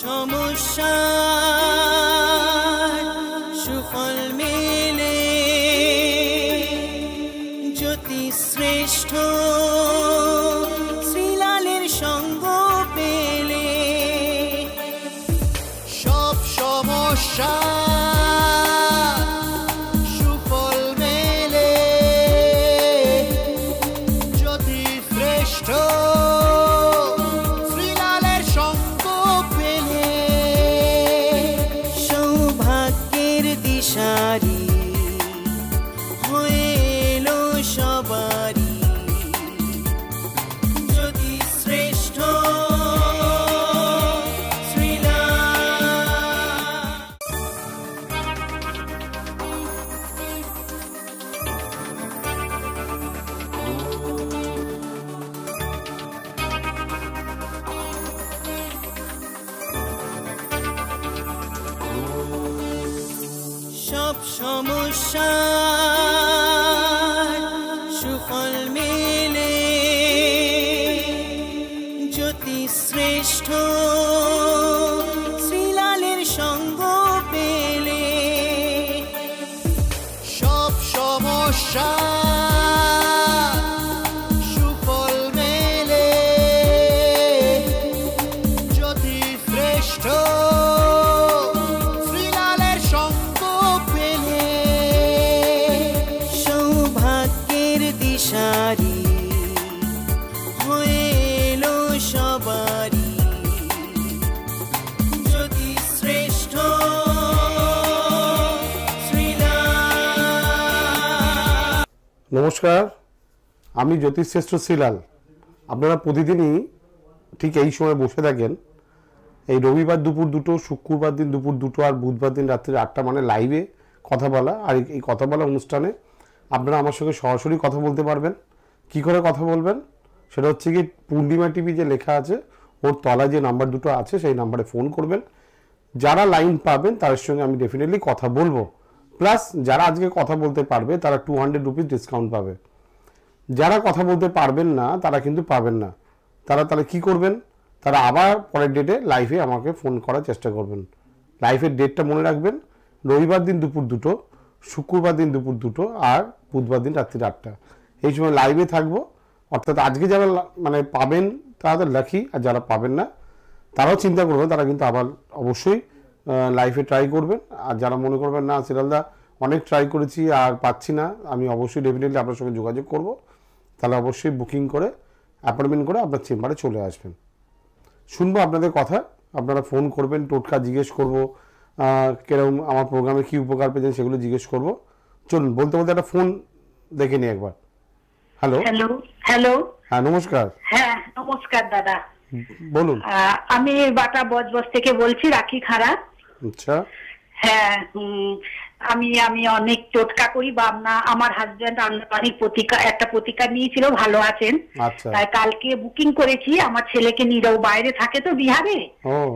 সমস্যা সমস্যা নমস্কার আমি জ্যোতিষশ্রেষ্ঠ শ্রীলাল আপনারা প্রতিদিনই ঠিক এই সময় বসে থাকেন এই রবিবার দুপুর দুটো শুক্রবার দিন দুপুর দুটো আর বুধবার দিন রাত্রি আটটা মানে লাইভে কথা বলা আর এই কথা বলা অনুষ্ঠানে আপনারা আমার সঙ্গে সরাসরি কথা বলতে পারবেন কি করে কথা বলবেন সেটা হচ্ছে কি পূর্ণিমা টিভি যে লেখা আছে ওর তলায় যে নাম্বার দুটো আছে সেই নাম্বারে ফোন করবেন যারা লাইন পাবেন তাদের সঙ্গে আমি ডেফিনেটলি কথা বলবো প্লাস যারা আজকে কথা বলতে পারবে তারা টু হান্ড্রেড রুপিস ডিসকাউন্ট পাবে যারা কথা বলতে পারবেন না তারা কিন্তু পাবেন না তারা তাহলে কি করবেন তারা আবার পরের ডেটে লাইভে আমাকে ফোন করার চেষ্টা করবেন লাইভের ডেটটা মনে রাখবেন রবিবার দিন দুপুর দুটো শুক্রবার দিন দুপুর দুটো আর বুধবার দিন রাত্রি আটটা এই সময় লাইভে থাকবো অর্থাৎ আজকে যারা মানে পাবেন তারা তো লাখি আর যারা পাবেন না তারাও চিন্তা করবেন তারা কিন্তু আবার অবশ্যই লাইফে ট্রাই করবেন আর যারা মনে করবেন না সিরালদা অনেক ট্রাই করেছি আর পাচ্ছি না আমি অবশ্যই ডেফিনেটলি আপনার সঙ্গে যোগাযোগ করব তাহলে অবশ্যই বুকিং করে অ্যাপয়েন্টমেন্ট করে আপনার চেম্বারে চলে আসবেন শুনবো আপনাদের কথা আপনারা ফোন করবেন টোটকা জিজ্ঞেস করব কেরম আমার প্রোগ্রামে কী উপকার পেয়েছেন সেগুলো জিজ্ঞেস করব চলুন বলতে বলতে একটা ফোন দেখে নিই একবার হ্যালো হ্যালো হ্যালো হ্যাঁ নমস্কার হ্যাঁ নমস্কার দাদা বলুন আমি বাটা বজবজ থেকে বলছি রাখি খারা আচ্ছা হ্যাঁ আমি আমি অনেক টোটকা করি বা আমার হাজবেন্ড অনেক প্রতিকা একটা প্রতিকার নিয়েছিল ভালো আছেন আচ্ছা। তাই কালকে বুকিং করেছি আমার ছেলেকে নিয়ে বাইরে থাকে তো বিহারে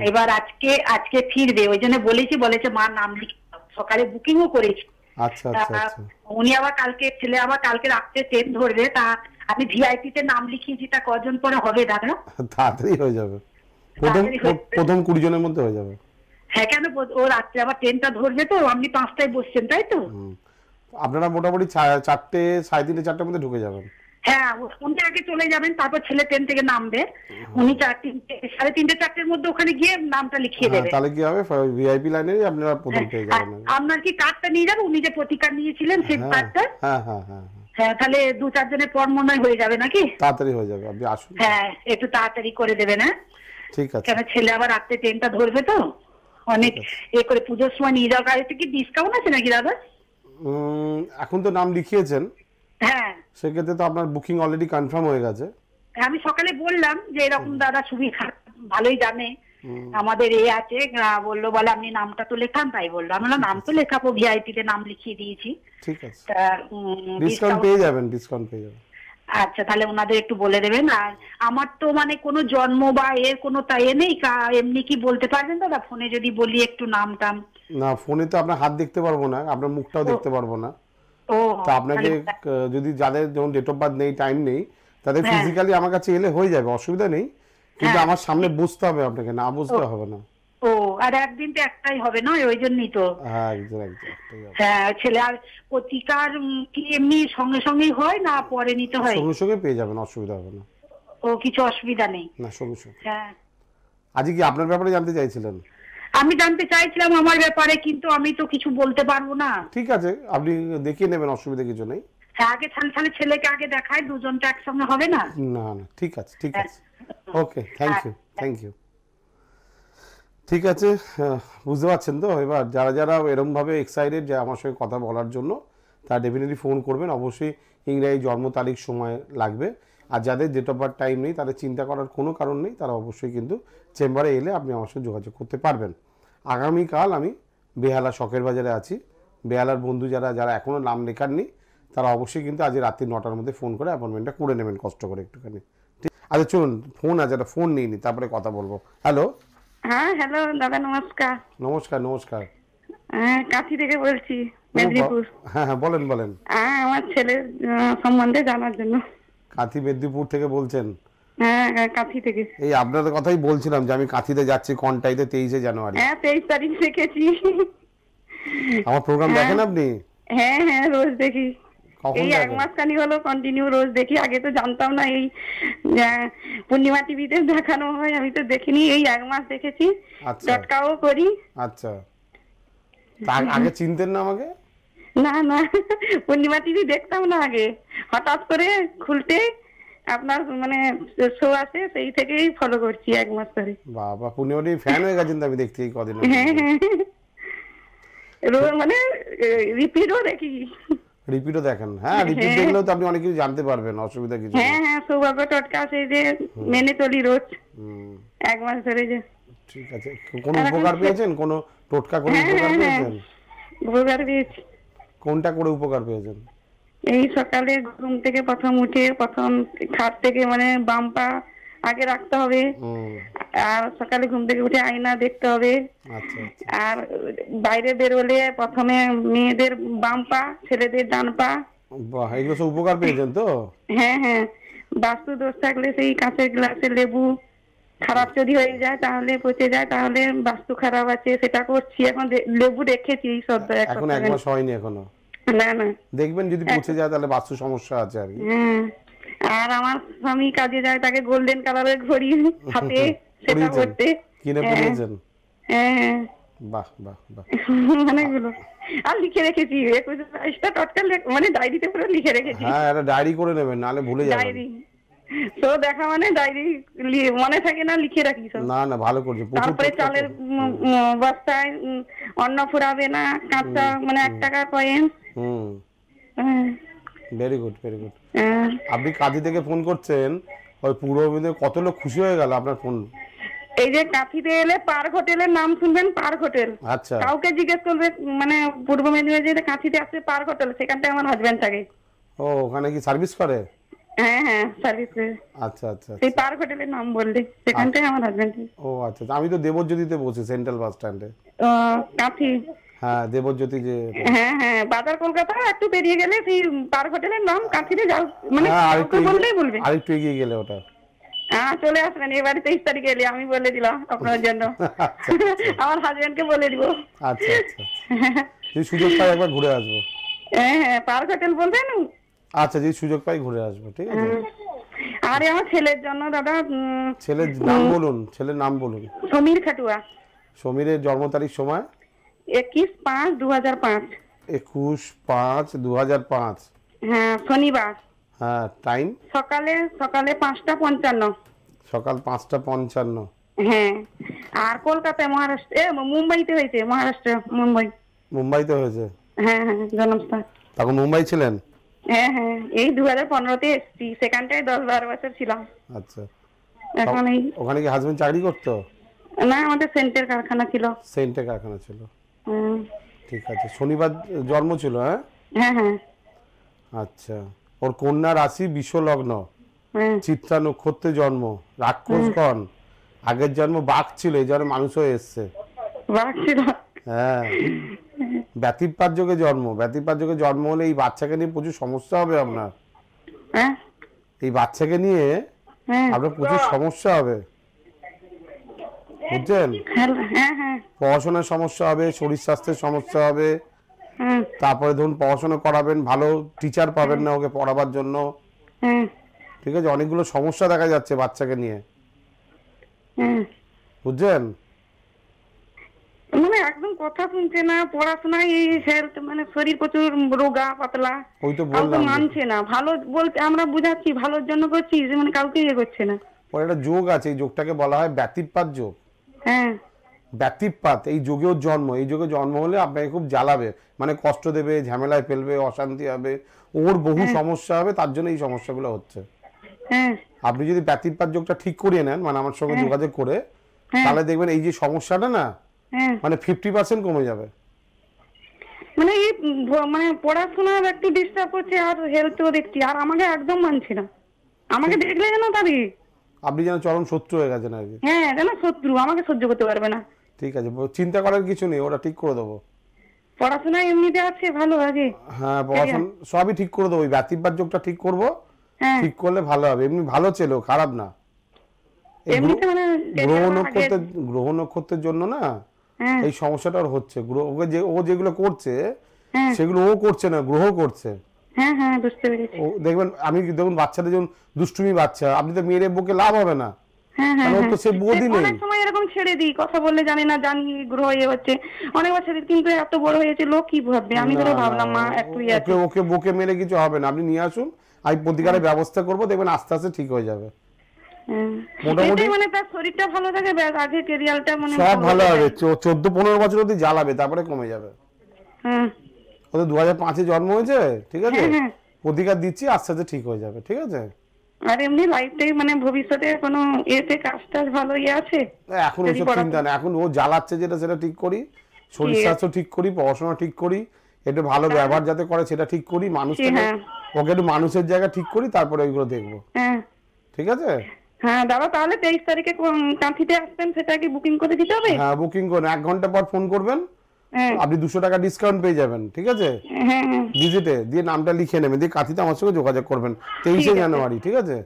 এবার আজকে আজকে ফিরবে ওই জন্য বলেছি বলেছে মা নাম লিখে সকালে বুকিংও করেছি আচ্ছা, আচ্ছা, আচ্ছা। উনি আবার কালকে ছেলে আবার কালকে রাত্রে ট্রেন ধরবে তা আমি ভিআইপি তে নাম লিখিয়েছি তা কজন পরে হবে দাদা তাড়াতাড়ি হয়ে যাবে প্রথম প্রথম কুড়ি জনের মধ্যে হয়ে যাবে হ্যাঁ কেন ও রাত্রে আবার ট্রেনটা ধরবে তো আপনি পাঁচটায় বসছেন তাই তো আপনারা মোটামুটি চারটে সাড়ে তিনটে চারটের মধ্যে ঢুকে যাবেন হ্যাঁ উনি আগে চলে যাবেন তারপর ছেলে ট্রেন থেকে নামবে উনি চার তিনটে সাড়ে তিনটে চারটের মধ্যে ওখানে গিয়ে নামটা লিখিয়ে হ্যাঁ, দেবে তাহলে কি হবে ভিআইপি লাইনে আপনারা প্রথম হ্যাঁ, পেয়ে যাবেন আপনার কি কার্ডটা নিয়ে যাবেন উনি যে প্রতিকার নিয়েছিলেন সেই কার্ডটা হ্যাঁ, হ্যাঁ হ্যাঁ হ্যাঁ হ্যাঁ তাহলে দু চার জনের পর মনে হয় হয়ে যাবে নাকি তাড়াতাড়ি হয়ে যাবে আপনি আসুন হ্যাঁ একটু তাড়াতাড়ি করে দেবেন হ্যাঁ ঠিক আছে কেন ছেলে আবার রাত্রে ট্রেনটা ধরবে তো অনেক এ করে পুজোর সময় নিয়ে যাওয়ার গাড়িতে কি ডিসকাউন্ট আছে নাকি দাদা এখন তো নাম লিখিয়েছেন হ্যাঁ সেক্ষেত্রে তো আপনার বুকিং অলরেডি কনফার্ম হয়ে গেছে আমি সকালে বললাম যে এরকম দাদা সুবিধা ভালোই জানে আমাদের এ আছে বললো বলে আপনি নামটা তো লেখান তাই বললো আমি বললাম নাম তো আচ্ছা। লেখাবো ভিআইপি তে নাম লিখিয়ে দিয়েছি ঠিক আছে ডিসকাউন্ট পেয়ে যাবেন ডিসকাউন্ট পেয়ে যাবেন আচ্ছা তাহলে ওনাদের একটু বলে দেবেন আর আমার তো মানে কোনো জন্ম বা এর কোনো তাই নেই এমনি কি বলতে পারবেন দাদা ফোনে যদি বলি একটু নাম টাম না ফোনে তো আপনার হাত দেখতে পারবো না আপনার মুখটাও দেখতে পারবো না তো আপনাকে যদি যাদের যেমন ডেট অফ বার্থ নেই টাইম নেই তাদের ফিজিক্যালি আমার কাছে এলে হয়ে যাবে অসুবিধা নেই কিন্তু হ্যাঁ। আমার সামনে বুঝতে হবে আপনাকে না বুঝতে হবে না ও আর একদিন তো একটাই হবে না ওই জন্যই তো হ্যাঁ, হ্যাঁ ছেলে আর প্রতিকার কি এমনি সঙ্গে সঙ্গেই হয় না পরে নিতে হয় সঙ্গে সঙ্গে পেয়ে যাবেন অসুবিধা হবে না ও কিছু অসুবিধা নেই না সঙ্গে সঙ্গে হ্যাঁ আজকে কি আপনার ব্যাপারে জানতে চাইছিলেন আমি জানতে চাইছিলাম আমার ব্যাপারে কিন্তু আমি তো কিছু বলতে পারবো না ঠিক আছে আপনি দেখিয়ে নেবেন অসুবিধা কিছু নেই হ্যাঁ আগে তাহলে তাহলে ছেলেকে আগে দেখায় দুজনটা একসঙ্গে হবে না না না ঠিক আছে ঠিক আছে okay thank you thank you ঠিক আছে বুঝতে পারছেন তো এবার যারা যারা এরমভাবে এক্সাইটেড যে আমার সঙ্গে কথা বলার জন্য তারা ডেফিনেটলি ফোন করবেন অবশ্যই ইংরাজি জন্ম তারিখ সময় লাগবে আর যাদের ডেট অফ বার্থ টাইম নেই তাদের চিন্তা করার কোনো কারণ নেই তারা অবশ্যই কিন্তু চেম্বারে এলে আপনি আমার সঙ্গে যোগাযোগ করতে পারবেন আগামীকাল আমি বেহালা শখের বাজারে আছি বেহালার বন্ধু যারা যারা এখনও নাম লেখাননি তারা অবশ্যই কিন্তু আজ রাত্রি নটার মধ্যে ফোন করে অ্যাপয়েন্টমেন্টটা করে নেবেন কষ্ট করে একটুখানি ঠিক আচ্ছা চলুন ফোন আছে একটা ফোন নিয়ে নি তারপরে কথা বলবো হ্যালো হ্যাঁ হ্যালো দাদা নমস্কার নমস্কার নমস্কার হ্যাঁ থেকে বলছি মেদিনীপুর হ্যাঁ হ্যাঁ বলেন বলেন হ্যাঁ আমার ছেলের সম্বন্ধে জানার জন্য কাঁথি মেদিনীপুর থেকে বলছেন হ্যাঁ, হ্যাঁ কাঁথি থেকে এই আপনাদের কথাই বলছিলাম যে আমি কাঁথিতে যাচ্ছি কন্টাইতে তেইশে জানুয়ারি হ্যাঁ তেইশ তারিখ দেখেছি আমার প্রোগ্রাম হ্যাঁ। দেখেন আপনি হ্যাঁ হ্যাঁ রোজ দেখি এই এক মাসখানি হলো কন্টিনিউ রোজ দেখি আগে তো জানতাম না এই পূর্ণিমা টিভিতে দেখানো হয় আমি তো দেখিনি এই এক মাস দেখেছি চটকাও আচ্ছা। করি আচ্ছা আগে চিনতেন না আমাকে না না পূর্ণিমা টিভি দেখতাম না আগে হঠাৎ করে খুলতে আপনার মানে শো আছে সেই থেকেই ফলো করছি এক মাস ধরে বাবা পুনিওরি ফ্যান হয়ে গেছেন আমি দেখছি এই কদিন হ্যাঁ, হ্যাঁ। হ্যাঁ। মানে রিপিটও দেখি রিপিটও দেখেন হ্যাঁ রিপিট দেখলেও তো আপনি অনেক কিছু জানতে পারবেন অসুবিধা কিছু হ্যাঁ হ্যাঁ সৌভাগ্য টটকা আছে যে মেনে চলি রোজ এক মাস ধরে যে ঠিক আছে কোন উপকার পেয়েছেন কোন টোটকা কোনো উপকার পেয়েছেন উপকার পেয়েছি কোনটা করে উপকার পেয়েছেন এই সকালে ঘুম থেকে প্রথম উঠে প্রথম খাট থেকে মানে বাম পা আগে রাখতে হবে আর সকালে ঘুম থেকে উঠে আয়না দেখতে হবে আচ্ছা, আচ্ছা। আর বাইরে বেরোলে প্রথমে মেয়েদের বাম পা ছেলেদের ডান পা এগুলো সব উপকার পেয়েছেন তো হ্যাঁ হ্যাঁ বাস্তু দোষ থাকলে সেই কাঁচের গ্লাসে লেবু খারাপ যদি হয়ে যায় তাহলে পচে যায় তাহলে বাস্তু খারাপ আছে সেটা করছি এখন লেবু রেখেছি এই সদ্য এখন এক মাস হয়নি এখনো না না দেখবেন যদি পৌঁছে যায় তাহলে বাস্তু সমস্যা আছে আর কি আর আমার স্বামী কাজে যায় তাকে গোল্ডেন কালারের ঘড়ি হাতে সেটা করতে কিনে হ্যাঁ। পরিয়েছেন হ্যাঁ, হ্যাঁ। বাহ বাহ বাহ অনেকগুলো আর লিখে রেখেছি একুশে বাইশটা টটকাল মানে ডায়েরিতে পুরো লিখে রেখেছি হ্যাঁ একটা ডায়েরি করে নেবেন নাহলে ভুলে যাবেন ডায়েরি তো দেখা মানে ডায়েরি মনে থাকে না লিখে রাখি সব না না ভালো করছো তারপরে চালের বস্তায় অন্ন ফুরাবে না কাঁচা মানে এক টাকা coin very good very good আপনি থেকে ফোন করছেন ওই কত লোক খুশি হয়ে গেল আপনার ফোন এই যে কাঁথিতে এলে পার্ক হোটেলের নাম শুনবেন পার্ক হোটেল আচ্ছা কাউকে জিজ্ঞেস করবে মানে পূর্ব মেদিনীপুর কাঁথিতে পার্ক হোটেল সেখানটায় আমার হাজবেন্ড থাকে ও ওখানে কি সার্ভিস করে হ্যাঁ হ্যাঁ সার্ভিস আচ্ছা আচ্ছা সেই আচ্ছা। পার্ক হোটেলের নাম বললে সেখানটায় আচ্ছা। আমার হাজবেন্ড ও আচ্ছা, আচ্ছা আমি তো দেবজ্যোতিতে বসি সেন্ট্রাল বাস স্ট্যান্ডে কাঁথি হ্যাঁ দেবজ্যোতি যে হ্যাঁ হ্যাঁ বাজার কলকাতা একটু বেরিয়ে গেলে সেই পার হোটেলের নাম কাঁথিরে যাও মানে হ্যাঁ, বললেই বলবে আরেকটু এগিয়ে গেলে ওটা হ্যাঁ চলে আসবেন এবারে তেইশ তারিখে এলে আমি বলে দিলাম আপনার জন্য আচ্ছা, আচ্ছা। আমার হাজবেন্ডকে বলে দিব আচ্ছা আচ্ছা, আচ্ছা। সুযোগ পাই একবার ঘুরে আসবো হ্যাঁ হ্যাঁ পার্ক হোটেল বলবেন আচ্ছা যদি সুযোগ পাই ঘুরে আসবো ঠিক আছে হ্যাঁ। আরে আমার ছেলের জন্য দাদা ছেলের নাম বলুন ছেলের নাম বলুন সমীর খাটুয়া সমীরের জন্ম তারিখ সময় একুশ পাঁচ দু হাজার পাঁচ একুশ পাঁচ দু হাজার পাঁচ হ্যাঁ শনিবার হ্যাঁ টাইম সকালে সকালে পাঁচটা পঞ্চান্ন সকাল পাঁচটা পঞ্চান্ন হ্যাঁ আর কলকাতায় মহারাষ্ট্র এ মুম্বাইতে হয়েছে মহারাষ্ট্র মুম্বাই মুম্বাইতে হয়েছে হ্যাঁ হ্যাঁ জন্মস্থান তখন মুম্বাই ছিলেন হ্যাঁ হ্যাঁ এই দু হাজার পনেরোতে এসছি সেখানটায় দশ বারো বছর ছিলাম আচ্ছা এখন এই ওখানে কি হাজবেন্ড চাকরি করতো না আমাদের সেন্টের কারখানা ছিল সেন্টের কারখানা ছিল ঠিক আছে শনিবার জন্ম ছিল হ্যাঁ, হ্যাঁ, হ্যাঁ। আচ্ছা ওর কন্যা রাশি বিশ্বলগ্ন চিত্রা নক্ষত্রে জন্ম রাক্ষসগণ আগের জন্ম বাঘ ছিল এই হ্যাঁ। জন্ম মানুষ হয়ে এসছে হ্যাঁ ব্যতিপাত যোগে জন্ম ব্যতিপাত যোগে জন্ম হলে এই বাচ্চাকে নিয়ে প্রচুর সমস্যা হবে আপনার এই বাচ্চাকে নিয়ে আপনার প্রচুর সমস্যা হবে বুঝছেন হ্যাঁ, হ্যাঁ। পড়াশোনার সমস্যা হবে শরীর স্বাস্থ্যের সমস্যা হবে তারপরে ধরুন পড়াশোনা করাবেন ভালো টিচার পাবেন না ওকে পড়াবার জন্য ঠিক আছে অনেকগুলো সমস্যা দেখা যাচ্ছে বাচ্চাকে নিয়ে বুঝছেন মানে একদম কথা শুনছে না পড়াশোনায় হেলথ মানে শরীর প্রচুর রোগা পাতলা ওই তো বললাম মানছে না ভালো বলতে আমরা বুঝাচ্ছি ভালোর জন্য করছি মানে কাউকে ইয়ে করছে না পরে একটা যোগ আছে এই যোগটাকে বলা হয় ব্যতিপাত যোগ হ্যাঁ। ব্যক্তিপাত এই যোগেও জন্ম এই যোগে জন্ম হলে আপনাকে খুব জ্বালাবে মানে কষ্ট দেবে ঝামেলায় ফেলবে অশান্তি হবে ওর বহু হ্যাঁ। সমস্যা হবে তার জন্য এই সমস্যাগুলো হচ্ছে হ্যাঁ। আপনি যদি ব্যক্তিপাত যোগটা ঠিক করিয়ে নেন মানে আমার সঙ্গে যোগাযোগ করে তাহলে দেখবেন এই যে সমস্যাটা না মানে ফিফটি পার্সেন্ট কমে যাবে মানে এই মানে পড়াশোনার একটু ডিস্টার্ব হচ্ছে আর হেলথও দেখছি আর আমাকে একদম মানছে না আমাকে দেখলে যেন তাদের ইয়ে আপনি যেন চরম শত্রু হয়ে গেছেন আর কি হ্যাঁ কেন শত্রু আমাকে সহ্য করতে পারবে না ঠিক আছে চিন্তা করার কিছু নেই ওটা ঠিক করে দেবো পড়াশোনা এমনিতে আছে ভালো আছে হ্যাঁ পড়াশোনা সবই ঠিক করে দেবো ওই যোগটা ঠিক করব হ্যাঁ। ঠিক করলে ভালো হবে এমনি ভালো ছিল খারাপ না গ্রহ মানে নক্ষত্রের গ্রহ নক্ষত্রের জন্য না হ্যাঁ। এই সমস্যাটা ওর হচ্ছে গ্রহ ও যেগুলো করছে হ্যাঁ। সেগুলো ও করছে না গ্রহ করছে হ্যাঁ হ্যাঁ বুঝতে পেরেছি দেখবেন আমি দেখুন বাচ্চাদের যখন দুষ্টুমি বাচ্চা আপনি তো মেরে বকে লাভ হবে না হ্যাঁ, হ্যাঁ, হ্যাঁ। এরকম ছেড়ে দিই কথা বললে না জানি এত বড় হয়েছে আমি ভাবলাম একটু ইয়ে ওকে বকে মেরে কিছু হবে না আপনি নিয়ে আসুন আমি প্রতিকারের ব্যবস্থা করবো দেখবেন আস্তে আস্তে ঠিক হয়ে যাবে মোটামুটি মানে তার শরীরটা ভালো থাকে ব্যাস আগে কেরিয়ালটা মানে সব ভালো হবে বছর অবধি জ্বালাবে তারপরে কমে যাবে ওদের দু হাজার পাঁচে জন্ম হয়েছে ঠিক আছে অধিকার হ্যাঁ, হ্যাঁ। দিচ্ছি আস্তে আস্তে ঠিক হয়ে যাবে ঠিক আছে আর এমনি মানে ভবিষ্যতে কোনো এতে ভালো ইয়ে আছে এখন চিন্তা এখন ও জ্বালাচ্ছে যেটা সেটা ঠিক করি শরীর স্বাস্থ্য ঠিক করি পড়াশোনা ঠিক করি একটু ভালো হ্যাঁ। ব্যবহার যাতে করে সেটা ঠিক করি মানুষ ওকে একটু মানুষের জায়গা ঠিক করি তারপরে ওইগুলো দেখবো ঠিক আছে হ্যাঁ দাদা তাহলে তেইশ তারিখে কাঁথিতে আসবেন সেটা কি বুকিং করে দিতে হবে হ্যাঁ বুকিং করে এক ঘন্টা পর ফোন করবেন হ্যাঁ। আপনি দুশো টাকা ডিসকাউন্ট পেয়ে যাবেন ঠিক আছে ভিজিটে হ্যাঁ, হ্যাঁ। দিয়ে নামটা লিখে নেবেন দিয়ে কাঁথিতে আমার সঙ্গে যোগাযোগ করবেন তেইশে জানুয়ারি ঠিক আছে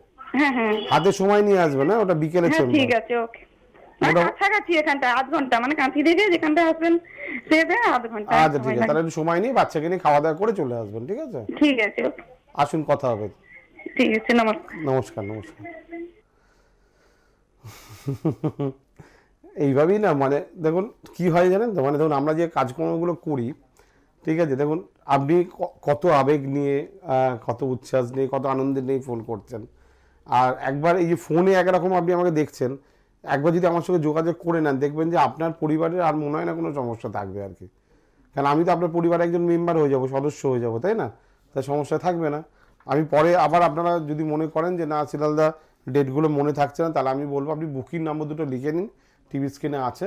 হাতে সময় নিয়ে আসবেন হ্যাঁ ওটা বিকেলে ঠিক আছে ওকে মানে আধ ঘন্টা মানে আসবেন আচ্ছা, ঠিক আছে তাহলে সময় বাচ্চাকে নিয়ে খাওয়া দাওয়া করে চলে আসবেন ঠিক আছে ঠিক আছে আসুন কথা হবে ঠিক আছে নমস্কার নমস্কার এইভাবেই না মানে দেখুন কি হয় জানেন তো মানে ধরুন আমরা যে কাজকর্মগুলো করি ঠিক আছে দেখুন আপনি কত আবেগ নিয়ে কত উচ্ছ্বাস নিয়ে কত আনন্দে নিয়ে ফোন করছেন আর একবার এই যে ফোনে একরকম আপনি আমাকে দেখছেন একবার যদি আমার সঙ্গে যোগাযোগ করে নেন দেখবেন যে আপনার পরিবারের আর মনে হয় না কোনো সমস্যা থাকবে আর কি কারণ আমি তো আপনার পরিবারের একজন মেম্বার হয়ে যাব সদস্য হয়ে যাব তাই না তাই সমস্যা থাকবে না আমি পরে আবার আপনারা যদি মনে করেন যে না সিলালদা ডেটগুলো মনে থাকছে না তাহলে আমি বলবো আপনি বুকিং নম্বর দুটো লিখে নিন টিভি স্ক্রিনে আছে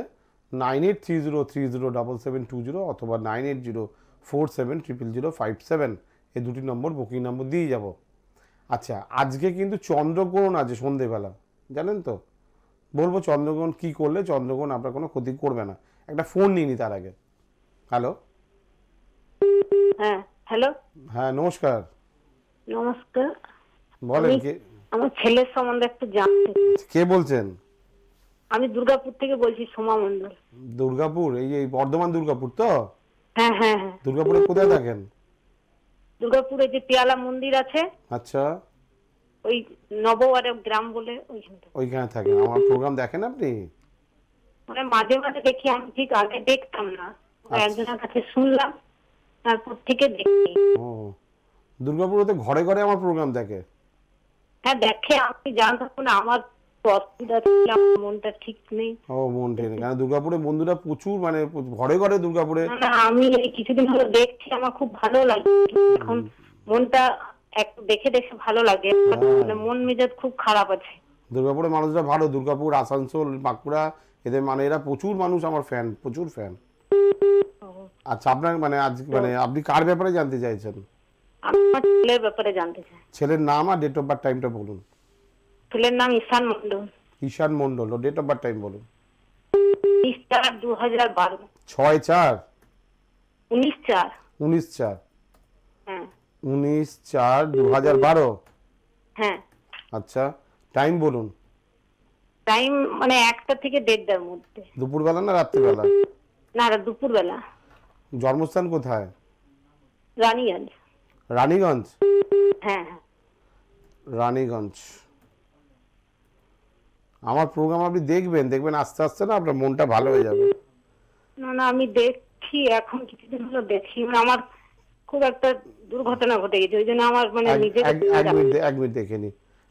nine eight three zero three zero double seven two zero অথবা nine eight zero four seven triple zero five seven এই দুটি নম্বর বুকিং নম্বর দিয়ে যাব আচ্ছা আজকে কিন্তু চন্দ্রগ্রহণ আছে সন্ধেবেলা জানেন তো বলবো চন্দ্রগ্রহণ কি করলে চন্দ্রগ্রহণ আপনার কোনো ক্ষতি করবে না একটা ফোন নিয়ে নি তার আগে হ্যালো হ্যাঁ হ্যালো হ্যাঁ নমস্কার নমস্কার বলেন কে আমার ছেলের সম্বন্ধে একটু জানতে কে বলছেন আমি দুর্গাপুর থেকে বলছি সোমা মন্ডল দুর্গাপুর এই এই বর্ধমান দুর্গাপুর তো হ্যাঁ হ্যাঁ হ্যাঁ দুর্গাপুরে কোথায় থাকেন দুর্গাপুরে যে পেয়ালা মন্দির আছে আচ্ছা ওই নবওয়ারে গ্রাম বলে ওইখানে ওইখানে থাকেন আমার প্রোগ্রাম দেখেন আপনি মানে মাঝে মাঝে দেখি আমি ঠিক আগে দেখতাম না আচ্ছা। একজনের কাছে শুনলাম তারপর থেকে দেখি ও দুর্গাপুরে তো ঘরে ঘরে আমার প্রোগ্রাম দেখে হ্যাঁ দেখে আপনি জান থাকুন আমার দুর্গাপুরে মানুষরা ভালো দুর্গাপুর আসানসোল বাঁকুড়া এদের মানে এরা প্রচুর মানুষ আমার ফ্যান প্রচুর ফ্যান আচ্ছা আপনার মানে আজ মানে আপনি কার ব্যাপারে জানতে চাইছেন ছেলের নাম আর ডেট অফ বার্থ টাইমটা বলুন ছেলের নাম Ishan Mondal Ishan Mondal date of birth time বলুন চার দু হাজার বারো ছয় চার উনিশ চার উনিশ চার হ্যাঁ উনিশ চার দু হাজার বারো হ্যাঁ আচ্ছা টাইম বলুন টাইম মানে একটা থেকে দেড়টার মধ্যে দুপুরবেলা না রাত্রিবেলা না দুপুরবেলা জন্মস্থান কোথায় রানীগঞ্জ রানীগঞ্জ হ্যাঁ, হ্যাঁ। রানীগঞ্জ আমার প্রোগ্রাম আপনি দেখবেন দেখবেন আস্তে আস্তে না আপনার মনটা ভালো হয়ে যাবে না না আমি দেখছি এখন কিছুদিন হলো দেখছি মানে আমার খুব একটা দুর্ঘটনা ঘটে গেছে ওই জন্য আমার মানে নিজে এক মিনিট এক মিনিট দেখেনি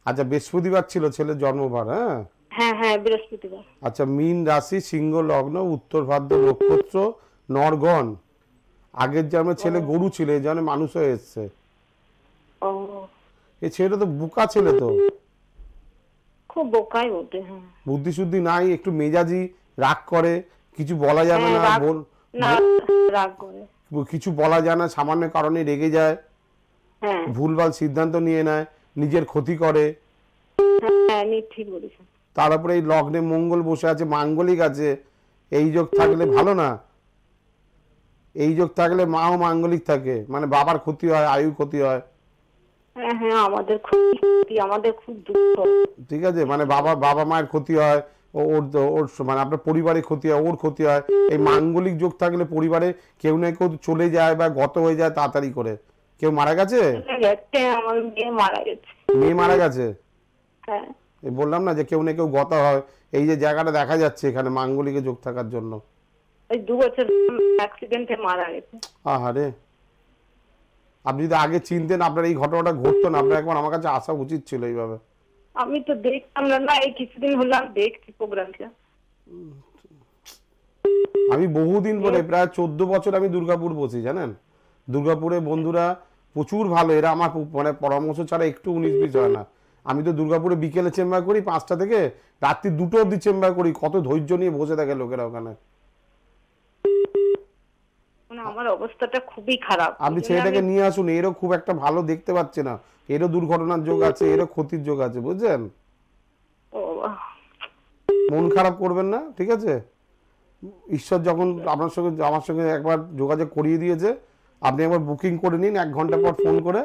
আচ্ছা বৃহস্পতিবার ছিল ছেলে জন্মবার হ্যাঁ হ্যাঁ হ্যাঁ বৃহস্পতিবার আচ্ছা মীন রাশি সিংহ লগ্ন উত্তর ভাদ্র নক্ষত্র নরগণ আগের জন্মে ছেলে গরু ছিল এই জন্য মানুষ হয়ে এসছে ও এ ছেলে তো বুকা ছেলে তো খুব বোকাই বটে হ্যাঁ। বুদ্ধি শুদ্ধি নাই একটু মেজাজি রাগ করে কিছু বলা যাবে হ্যাঁ, না রাগ করে কিছু বলা যায় না সামান্য কারণে রেগে যায় হ্যাঁ। ভুলভাল সিদ্ধান্ত নিয়ে নেয় নিজের ক্ষতি করে তার উপরে এই লগ্নে মঙ্গল বসে আছে মাঙ্গলিক আছে এই যোগ থাকলে ভালো না এই যোগ থাকলে মাও মাঙ্গলিক থাকে মানে বাবার ক্ষতি হয় আয়ু ক্ষতি হয় হ্যাঁ, হ্যাঁ, ঠিক আছে মানে বাবা বাবা মায়ের ক্ষতি হয় ওর ওর মানে আপনার ক্ষতি হয় ওর ক্ষতি হয় এই মাঙ্গলিক যোগ থাকলে পরিবারে কেউ না কেউ চলে যায় বা গত হয়ে যায় তাড়াতাড়ি করে কেউ মারা গেছে মেয়ে মারা গেছে হ্যাঁ। বললাম না যে কেউ না কেউ গত হয় এই যে জায়গাটা দেখা যাচ্ছে এখানে মাঙ্গলিকে যোগ থাকার জন্য দু বছর অ্যাক্সিডেন্টে মারা গেছে আহারে আপনি যদি আগে চিনতেন আপনার এই ঘটনাটা ঘটতো না আপনার একবার আমার কাছে আসা উচিত ছিল এইভাবে আমি তো দেখতাম না না এই কিছুদিন হলো আমি দেখছি প্রোগ্রামটা আমি বহুদিন পরে প্রায় চোদ্দ বছর আমি দুর্গাপুর বসি জানেন দুর্গাপুরে বন্ধুরা প্রচুর ভালো এরা আমার মানে পরামর্শ ছাড়া একটু উনিশ বিশ হয় না আমি তো দুর্গাপুরে বিকেলে চেম্বার করি পাঁচটা থেকে রাত্রি দুটো অব্দি চেম্বার করি কত ধৈর্য নিয়ে বসে থাকে লোকেরা ওখানে মানে আপনি ছেলেটাকে নিয়ে আসুন এরও খুব একটা ভালো দেখতে পাচ্ছে না এরও দুর্ঘটনার যোগ আছে এরও ক্ষতির যোগ আছে বুঝছেন মন খারাপ করবেন না ঠিক আছে ঈশ্বর যখন আপনার সঙ্গে আমার সঙ্গে একবার যোগাযোগ করিয়ে দিয়েছে আপনি একবার বুকিং করে নিন এক ঘন্টা পর ফোন করে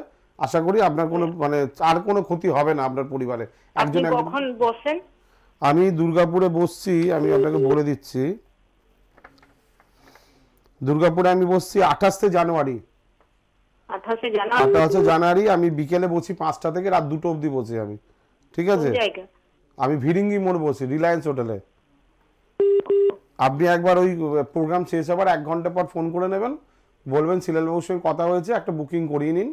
আশা করি আপনার কোনো মানে আর কোনো ক্ষতি হবে না আপনার পরিবারে একজন আমি দুর্গাপুরে বসছি আমি আপনাকে বলে দিচ্ছি দুর্গাপুরে আমি বসছি আঠাশে জানুয়ারি আঠাশে জানুয়ারি আমি বিকেলে বসি পাঁচটা থেকে রাত দুটো অবধি বসি আমি ঠিক আছে আমি ভিরিঙ্গি মোড় বসি রিলায়েন্স হোটেলে আপনি একবার ওই প্রোগ্রাম শেষ হবার এক ঘন্টা পর ফোন করে নেবেন বলবেন সিলালবাবুর সঙ্গে কথা হয়েছে একটা বুকিং করিয়ে নিন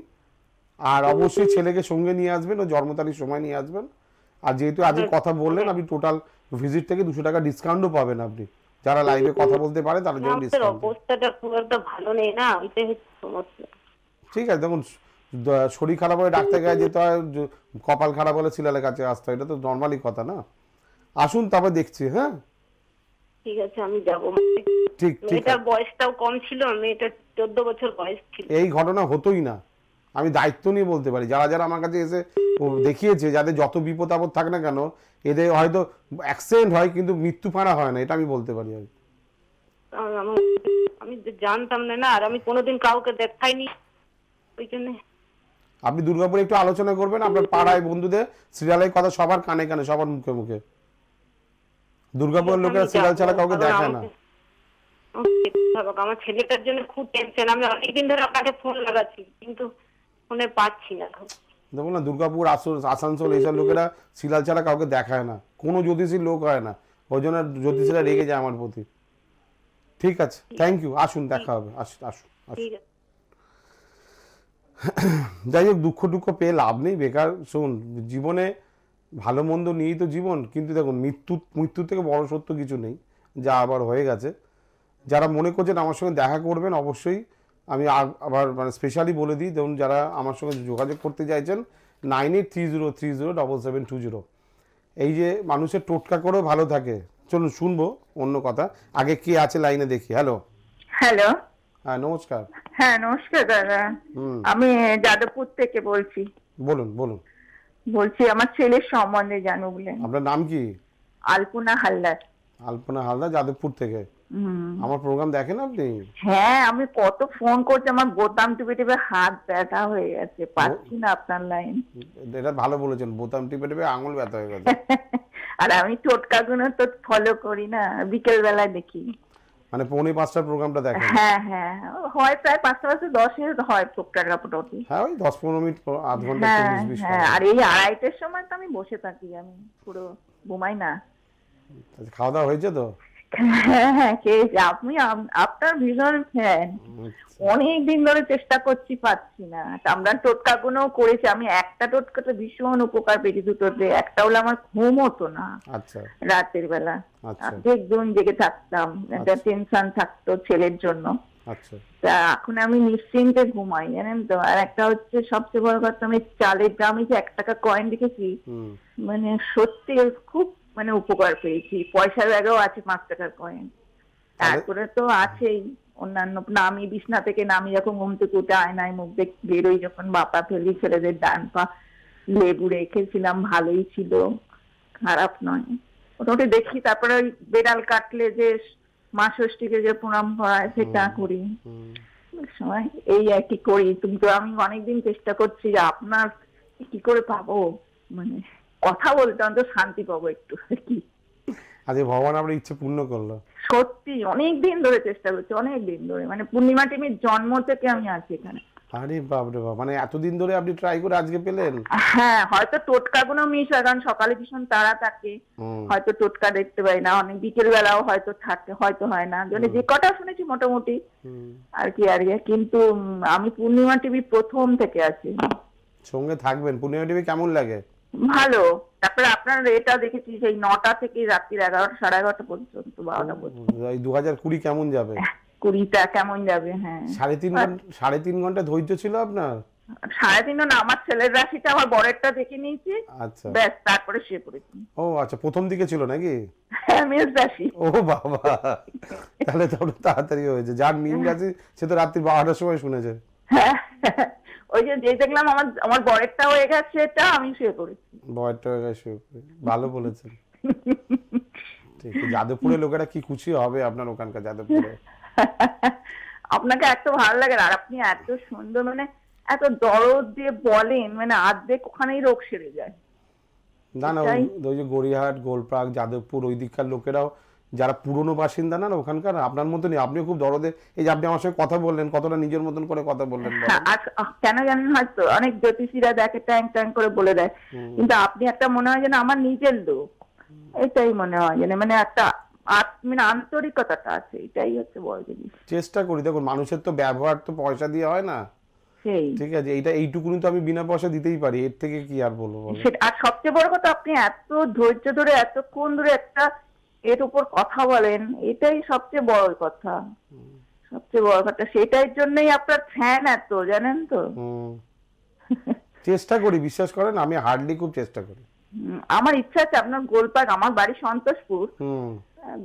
আর অবশ্যই ছেলেকে সঙ্গে নিয়ে আসবেন ও জন্ম তারিখ সময় নিয়ে আসবেন আর যেহেতু আজকে আচ্ছা, কথা বললেন আচ্ছা। আপনি টোটাল ভিজিট থেকে দুশো টাকা ডিসকাউন্টও পাবেন আপনি যারা লাইভে কথা বলতে পারে তারা জন্য ডিসকাউন্ট অবস্থাটা খুব একটা ভালো নেই না ওইটাই হচ্ছে সমস্যা ঠিক আছে দেখুন শরীর খারাপ হলে ডাক্তার কাছে যেতে হয় কপাল খারাপ হলে শিলালের কাছে আসতে হয় এটা তো নর্মালি কথা না আসুন তারপর দেখছি হ্যাঁ ঠিক আছে আমি যাব ঠিক ঠিক এটা বয়সটাও কম ছিল আমি এটা 14 বছর বয়স ছিল এই ঘটনা হতোই না আমি দায়িত্ব নিয়ে বলতে পারি যারা যারা আমার কাছে এসে দেখিয়েছে যাদের যত বিপদ আপদ থাক না কেন এদের হয়তো অ্যাক্সিডেন্ট হয় কিন্তু মৃত্যু ফাঁড়া হয় না এটা আমি বলতে পারি আর আমি জানতাম না না আর আমি কোনোদিন কাউকে দেখাইনি ওই জন্য আপনি দুর্গাপুরে একটু আলোচনা করবেন আপনার পাড়ায় বন্ধুদের সিরিয়ালের কথা সবার কানে কানে সবার মুখে মুখে দুর্গাপুরের লোকেরা সিরিয়াল ছাড়া কাউকে দেখে না আমার ছেলেটার জন্য খুব টেনশন আমি অনেকদিন ধরে আপনাকে ফোন লাগাচ্ছি কিন্তু ফোনে পাচ্ছি না দেখুন না দুর্গাপুর আসানসোল এইসব লোকেরা শিলাল ছাড়া কাউকে দেখায় না কোনো জ্যোতিষীর লোক হয় না ওই জন্য জ্যোতিষীরা রেগে যায় আমার প্রতি ঠিক আছে থ্যাংক ইউ আসুন দেখা হবে আসুন আসুন আসুন যাই হোক দুঃখ টুঃখ পেয়ে লাভ নেই বেকার শুন জীবনে ভালো মন্দ নিয়েই তো জীবন কিন্তু দেখুন মৃত্যু মৃত্যুর থেকে বড় সত্য কিছু নেই যা আবার হয়ে গেছে যারা মনে করছেন আমার সঙ্গে দেখা করবেন অবশ্যই আমি আবার মানে স্পেশালি বলে দিই ধরুন যারা আমার সঙ্গে যোগাযোগ করতে চাইছেন nine eight three zero three zero double seven two zero এই যে মানুষের টোটকা করেও ভালো থাকে চলুন শুনবো অন্য কথা আগে কে আছে লাইনে দেখি হ্যালো হ্যালো হ্যাঁ নমস্কার হ্যাঁ নমস্কার দাদা আমি যাদবপুর থেকে বলছি বলুন বলুন বলছি আমার ছেলের সম্বন্ধে জানো বলে আপনার নাম কি আলপনা হালদার আলপনা হালদার যাদবপুর থেকে আমার প্রোগ্রাম দেখেন আপনি হ্যাঁ আমি কত ফোন করছি আমার বোতাম টিপে টিপে হাত ব্যথা হয়ে গেছে পাচ্ছি না আপনার লাইন এটা ভালো বলেছেন বোতাম টিপে টিপে আঙুল ব্যথা হয়ে গেছে আর আমি টোটকাগুলো তো ফলো করি না বিকেল বেলায় দেখি মানে পৌনে পাঁচটার প্রোগ্রামটা দেখেন হ্যাঁ হ্যাঁ হয় প্রায় পাঁচটা পাঁচটা মিনিট হয় টোটকা প্রতি হ্যাঁ ওই দশ পনেরো মিনিট আধ ঘন্টা হ্যাঁ, হ্যাঁ আর এই আড়াইটের সময় তো আমি বসে থাকি আমি পুরো ঘুমাই না খাওয়া দাওয়া হয়েছে তো হ্যাঁ, আপনি আপনার ভীষণ ফ্যান আচ্ছা। অনেক দিন ধরে চেষ্টা করছি পাচ্ছি না আমরা টোটকা গুলো করেছি আমি একটা ভীষণ উপকার পেয়েছি একটা হলো আমার ঘুম হতো না আচ্ছা। রাতের বেলা আচ্ছা। জেগে থাকতাম একটা টেনশন থাকতো ছেলের জন্য তা এখন আমি নিশ্চিন্তে ঘুমাই জানেন তো আর একটা হচ্ছে সবচেয়ে বড় কথা আমি চালের দামে যে এক টাকা কয়েন দেখেছি মানে সত্যি খুব মানে উপকার পেয়েছি পয়সার ব্যাগেও আছে পাঁচ টাকার কয়েন তারপরে তো আছেই অন্যান্য নামি বিছনা থেকে নামি যখন ঘুম থেকে উঠে আয়নায় মুখ দেখ বেরোই যখন বাপা ফেলি ছেলেদের ডান পা লেবু রেখেছিলাম ভালোই ছিল খারাপ নয় মোটামুটি দেখি তারপরে ওই বেড়াল কাটলে যে মা ষষ্ঠীকে যে প্রণাম করায় সেটা করি সময় এই আর কি করি তো আমি অনেকদিন চেষ্টা করছি যে আপনার কি করে পাবো মানে কথা বলতে অন্তত শান্তি পাবো একটু আর কি আজকে ভগবান আমার ইচ্ছে পূর্ণ করলো সত্যি অনেক দিন ধরে চেষ্টা করছি অনেক দিন ধরে মানে পূর্ণিমা টিমির জন্ম থেকে আমি আছি এখানে আরে বাপ রে বাপ মানে এতদিন ধরে আপনি ট্রাই করে আজকে পেলেন হ্যাঁ হয়তো টোটকা গুলো মিস হয় কারণ সকালে ভীষণ তারা থাকে হয়তো টোটকা দেখতে পাই না অনেক বিকেল বেলাও হয়তো থাকে হয়তো হয় না মানে যে কটা শুনেছি মোটামুটি আর কি আর কি কিন্তু আমি পূর্ণিমা টিভি প্রথম থেকে আছি সঙ্গে থাকবেন পূর্ণিমা টিভি কেমন লাগে ভালো তারপরে আপনার এটা দেখেছি সেই নটা থেকে রাত্রির এগারোটা সাড়ে এগারোটা পর্যন্ত বারোটা পর্যন্ত দু হাজার কুড়ি কেমন যাবে কুড়িটা কেমন যাবে হ্যাঁ সাড়ে তিন সাড়ে তিন ঘন্টা ধৈর্য ছিল আপনার সাড়ে তিন ঘন্টা আমার ছেলের রাশিটা আমার বরেরটা দেখে নিয়েছি আচ্ছা ব্যাস তারপরে শুয়ে পড়েছি ও আচ্ছা প্রথম দিকে ছিল নাকি হ্যাঁ মেষ রাশি ও বাবা তাহলে তো তাড়াতাড়ি হয়েছে যার মিন রাশি সে তো রাত্রি বারোটার সময় শুনেছে হ্যাঁ ওই যে যেই দেখলাম আমার আমার হয়ে গেছে এটা আমি শুয়ে পড়েছি হয়ে গেছে ভালো বলেছেন যাদবপুরে লোকেরা কি খুশি হবে আপনার ওখানকার যাদবপুরে আপনাকে এত ভালো লাগে আর আপনি এত সুন্দর মানে এত দরদ দিয়ে বলেন মানে আর্ধেক ওখানেই রোগ সেরে যায় না না ওই যে গড়িয়াহাট গোলপ্রাক যাদবপুর ওই দিককার লোকেরাও যারা পুরনো বাসিন্দা না ওখানকার আপনার মতনই আপনিও খুব দরদে এই যে আপনি আমার সঙ্গে কথা বললেন কতটা নিজের মতন করে কথা বললেন হ্যাঁ, কেন জানেন হয়তো অনেক জ্যোতিষীরা দেখে ট্যাং ট্যাং করে বলে দেয় কিন্তু আপনি একটা মনে হয় যেন আমার নিজের লোক এটাই মনে হয় যেন মানে একটা মানে আন্তরিকতাটা আছে এটাই হচ্ছে বড় জিনিস চেষ্টা করি দেখুন মানুষের তো ব্যবহার তো পয়সা দিয়ে হয় না ঠিক আছে এইটা এইটুকুনি তো আমি বিনা পয়সা দিতেই পারি এর থেকে কি আর বলবো আর সবচেয়ে বড় কথা আপনি এত ধৈর্য ধরে এতক্ষণ ধরে একটা এর উপর কথা বলেন এটাই সবচেয়ে বড় কথা সবচেয়ে বড় কথা সেটাই জন্যই আপনার ফ্যান এত জানেন তো চেষ্টা করি বিশ্বাস করেন আমি হার্ডলি খুব চেষ্টা করি আমার ইচ্ছা আছে আপনার গোলপার্ক আমার বাড়ি সন্তোষপুর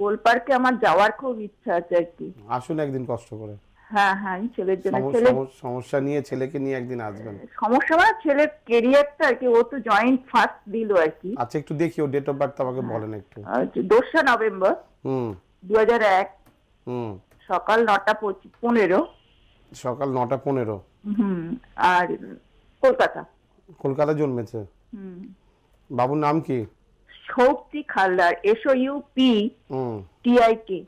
গোলপার্কে আমার যাওয়ার খুব ইচ্ছা আছে আর কি আসুন একদিন কষ্ট করে হ্যাঁ, হ্যাঁ, সমস্যা নিয়ে ছেলেকে নিয়ে একদিন আসবেন সমস্যা মানে ছেলের কেরিয়ারটা আর কি ও তো জয়েন্ট ফার্স্ট দিল আর কি আচ্ছা একটু দেখি ও ডেট অফ বার্থ আমাকে বলেন একটু হ্যাঁ, আচ্ছা, দোসরা নভেম্বর হুম দু হাজার এক হুম সকাল নটা পনেরো সকাল নটা পনেরো হুম আর কলকাতা কলকাতা জন্মেছে হুম বাবুর নাম কি Shakti Khaldar S U P T I K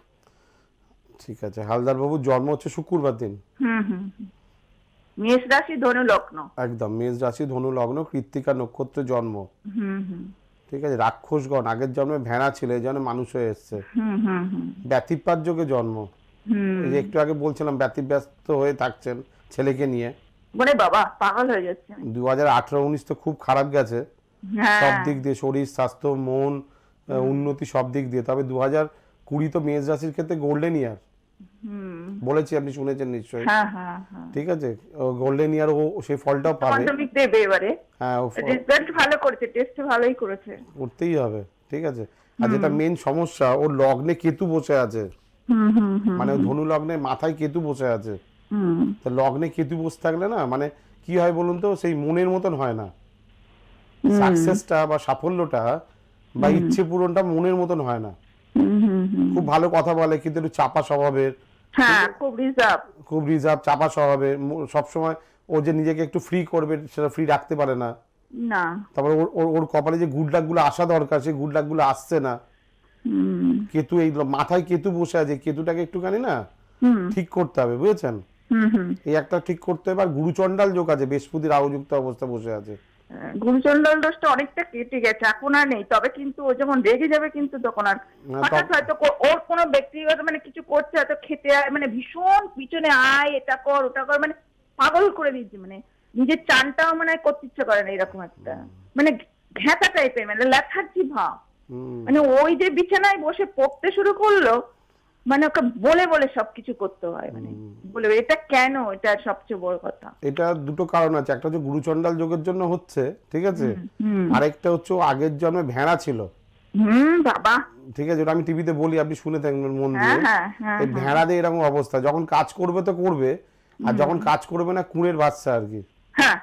ঠিক আছে হালদার বাবু জন্ম হচ্ছে শুক্রবার দিন হুম হুম মেষ রাশি ধনু লগ্ন একদম মেষ রাশি ধনু লগ্ন কৃত্তিকা নক্ষত্রে জন্ম হুম হুম ঠিক আছে রাক্ষসগণ আগের জন্মে ভেড়া ছিল এই জন্য মানুষ হয়ে এসেছে হুম হুম হুম ব্যতিপাত যোগে জন্ম হুম এই যে একটু আগে বলছিলাম ব্যতিব্যস্ত হয়ে থাকছেন ছেলেকে নিয়ে মানে বাবা পাগল হয়ে যাচ্ছে দু হাজার আঠারো উনিশ তো খুব খারাপ গেছে হ্যাঁ। সব দিক দিয়ে শরীর স্বাস্থ্য মন উন্নতি সব দিক দিয়ে তবে দু হাজার কুড়ি তো মেষ রাশির ক্ষেত্রে গোল্ডেন ইয়ার বলেছি আপনি শুনেছেন নিশ্চয়ই হ্যাঁ, হ্যাঁ, হ্যাঁ। ঠিক আছে গোল্ডেন ইয়ার ও সেই ফলটাও পাবে মাধ্যমিক দেবে এবারে হ্যাঁ রেজাল্ট ভালো করেছে টেস্ট ভালোই করেছে করতেই হবে ঠিক আছে আর যেটা মেন সমস্যা ও লগ্নে কেতু বসে আছে মানে ধনু লগ্নে মাথায় কেতু বসে আছে তো লগ্নে কেতু বসে থাকলে না মানে কি হয় বলুন তো সেই মনের মতন হয় না সাকসেসটা বা সাফল্যটা বা ইচ্ছে পূরণটা মনের মতন হয় না খুব ভালো কথা বলে কিন্তু একটু চাপা স্বভাবের হ্যাঁ, খুব রিজার্ভ চাপা স্বভাবের সবসময় ও যে নিজেকে একটু ফ্রি করবে সেটা ফ্রি রাখতে পারে না তারপরে ওর কপালে যে গুড গুলো আসা দরকার সেই গুড গুলো আসছে না কেতু এই মাথায় কেতু বসে আছে কেতুটাকে একটুখানি না ঠিক করতে হবে বুঝেছেন এই একটা ঠিক করতে হবে আর গুরুচন্ডাল যোগ আছে বৃহস্পতির রাহুযুক্ত অবস্থা বসে আছে ঘূর্ণচণ্ডল হ্যাঁ, দোষটা অনেকটা কেটে গেছে এখন আর নেই তবে কিন্তু ও যখন রেগে যাবে কিন্তু তখন আর হঠাৎ হয়তো ওর কোনো ব্যক্তিগত মানে কিছু করছে হয়তো খেতে মানে ভীষণ পিছনে আয় এটা কর ওটা কর মানে পাগল করে দিচ্ছে মানে নিজের চানটাও মানে করতে ইচ্ছে করে না এরকম একটা মানে ঘ্যাঁতা টাইপের মানে লেথার্জি ভাব মানে ওই যে বিছানায় বসে পড়তে শুরু করলো মানে ওকে বলে বলে সবকিছু করতে হয় মানে বলে এটা কেন এটা সবচেয়ে বড় কথা এটা দুটো কারণ আছে একটা হচ্ছে গুরুচন্ডাল যোগের জন্য হচ্ছে ঠিক আছে আরেকটা হচ্ছে আগের জন্মে ভেড়া ছিল হুম বাবা ঠিক আছে ওটা আমি টিভিতে বলি আপনি শুনে থাকবেন মন দিয়ে হ্যাঁ, হ্যাঁ, হ্যাঁ, ভেড়াদের এরকম অবস্থা যখন কাজ করবে তো করবে আর যখন কাজ করবে না কুঁড়ের বাচ্চা আর কি হ্যাঁ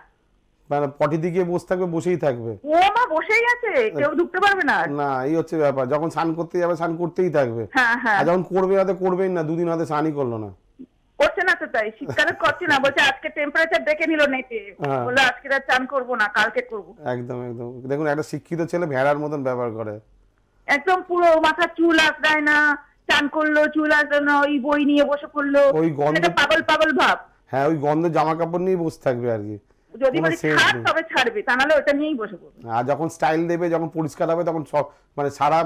মানে পটি দিকে বসে থাকবে বসেই থাকবে ও মা বসেই আছে কেউ ঢুকতে পারবে না না এই হচ্ছে ব্যাপার যখন স্নান করতে যাবে স্নান করতেই থাকবে হ্যাঁ, হ্যাঁ। আর যখন করবে করবেই না দুদিন হাতে স্নানই করলো না করছে না তো তাই শীতকালে করছে না বলছে আজকে টেম্পারেচার দেখে নিল নেটে হ্যাঁ। আজকে আর চান করবো না কালকে করবো একদম একদম দেখুন একটা শিক্ষিত ছেলে ভেড়ার মতন ব্যবহার করে একদম পুরো মাথা চুল আসায় না চান করলো চুল আসবে না ওই বই নিয়ে বসে পড়লো ওই গন্ধ পাগল পাগল ভাব হ্যাঁ ওই গন্ধ জামা কাপড় নিয়ে বসে থাকবে আর কি যদি মানে ছাড় তবে ছাড়বে তা নাহলে ওটা নিয়েই বসে পড়বে আর যখন স্টাইল দেবে যখন পরিষ্কার হবে তখন সব মানে সারা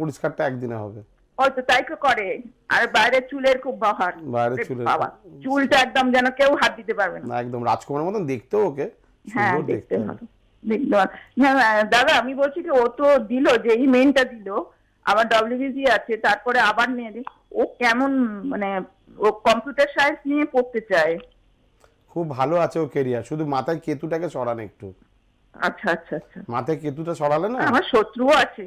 পরিষ্কারটা একদিনে হবে হয়তো তাই করে আর বাইরে চুলের খুব বাইরে চুলের চুলটা একদম যেন কেউ হাত দিতে পারবে না একদম রাজকুমার মতন দেখতে ওকে হ্যাঁ দেখতে হ্যাঁ, হ্যাঁ, দাদা আমি বলছি কি ও তো দিল যে এই মেনটা দিল আবার ডব্লিউবিজি আছে তারপরে আবার নিয়ে ও কেমন মানে ও কম্পিউটার সায়েন্স নিয়ে পড়তে চায় খুব ভালো আছে ও কেরিয়ার শুধু মাথায় কেতুটাকে সরান একটু আচ্ছা আচ্ছা আচ্ছা মাথায় কেতুটা সরালে না হ্যাঁ, আমার শত্রু আছে